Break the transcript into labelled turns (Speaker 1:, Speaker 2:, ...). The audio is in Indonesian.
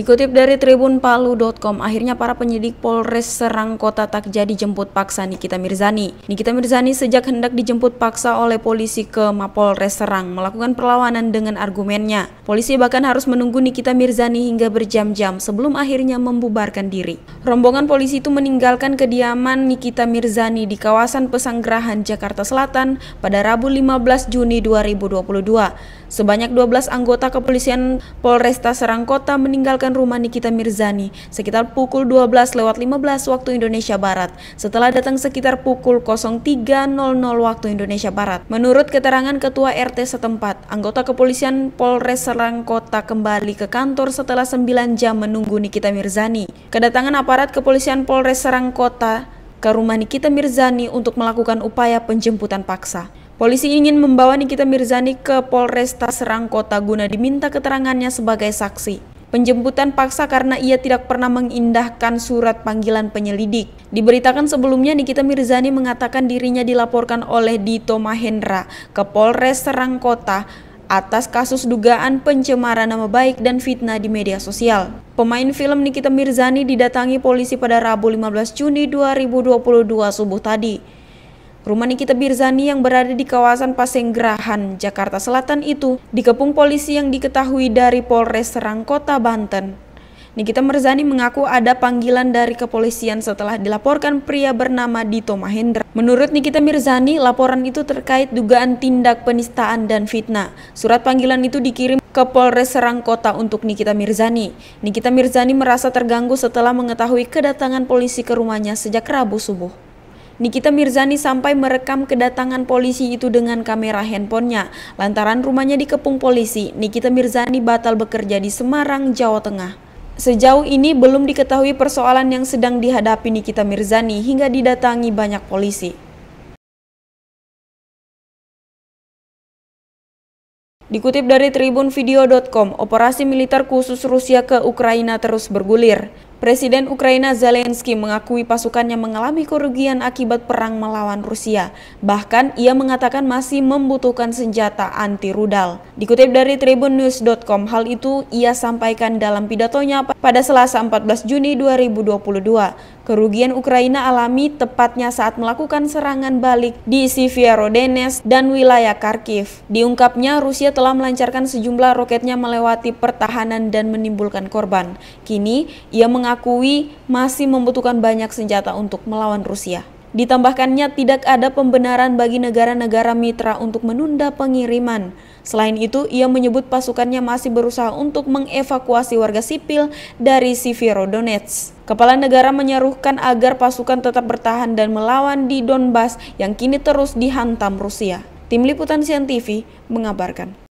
Speaker 1: Dikutip dari Tribun Palu.com, akhirnya para penyidik Polres Serang Kota tak jadi jemput paksa Nikita Mirzani. Nikita Mirzani sejak hendak dijemput paksa oleh polisi ke Mapolres Serang melakukan perlawanan dengan argumennya. Polisi bahkan harus menunggu Nikita Mirzani hingga berjam-jam sebelum akhirnya membubarkan diri. Rombongan polisi itu meninggalkan kediaman Nikita Mirzani di kawasan Pesanggerahan, Jakarta Selatan pada Rabu 15 Juni 2022. Sebanyak 12 anggota kepolisian Polresta Kota meninggalkan rumah Nikita Mirzani sekitar pukul 12 lewat 15 waktu Indonesia Barat setelah datang sekitar pukul 03.00 waktu Indonesia Barat. Menurut keterangan Ketua RT setempat, anggota kepolisian Polres Serang Kota kembali ke kantor setelah 9 jam menunggu Nikita Mirzani. Kedatangan aparat kepolisian Polres Serang Kota ke rumah Nikita Mirzani untuk melakukan upaya penjemputan paksa. Polisi ingin membawa Nikita Mirzani ke Polresta Serang Kota guna diminta keterangannya sebagai saksi. Penjemputan paksa karena ia tidak pernah mengindahkan surat panggilan penyelidik. Diberitakan sebelumnya Nikita Mirzani mengatakan dirinya dilaporkan oleh Dito Mahendra ke Polres Serang Kota atas kasus dugaan pencemaran nama baik dan fitnah di media sosial. Pemain film Nikita Mirzani didatangi polisi pada Rabu 15 Juni 2022 subuh tadi. Rumah Nikita Birzani yang berada di kawasan Pasenggerahan, Jakarta Selatan itu dikepung polisi yang diketahui dari Polres Serang Kota, Banten. Nikita Mirzani mengaku ada panggilan dari kepolisian setelah dilaporkan pria bernama Dito Mahendra. Menurut Nikita Mirzani, laporan itu terkait dugaan tindak penistaan dan fitnah. Surat panggilan itu dikirim ke Polres Serang Kota untuk Nikita Mirzani. Nikita Mirzani merasa terganggu setelah mengetahui kedatangan polisi ke rumahnya sejak Rabu subuh. Nikita Mirzani sampai merekam kedatangan polisi itu dengan kamera handphonenya. Lantaran rumahnya dikepung polisi, Nikita Mirzani batal bekerja di Semarang, Jawa Tengah. Sejauh ini belum diketahui persoalan yang sedang dihadapi Nikita Mirzani hingga didatangi banyak polisi. Dikutip dari tribunvideo.com, operasi militer khusus Rusia ke Ukraina terus bergulir. Presiden Ukraina Zelensky mengakui pasukannya mengalami kerugian akibat perang melawan Rusia. Bahkan ia mengatakan masih membutuhkan senjata anti rudal. Dikutip dari tribunnews.com, hal itu ia sampaikan dalam pidatonya pada Selasa 14 Juni 2022. Kerugian Ukraina alami tepatnya saat melakukan serangan balik di Sivierodonetsk dan wilayah Kharkiv. Diungkapnya, Rusia telah melancarkan sejumlah roketnya melewati pertahanan dan menimbulkan korban. Kini, ia mengakui masih membutuhkan banyak senjata untuk melawan Rusia. Ditambahkannya tidak ada pembenaran bagi negara-negara mitra untuk menunda pengiriman. Selain itu, ia menyebut pasukannya masih berusaha untuk mengevakuasi warga sipil dari Sivirodonetsk. Kepala negara menyeruhkan agar pasukan tetap bertahan dan melawan di Donbas yang kini terus dihantam Rusia. Tim Liputan Sian mengabarkan.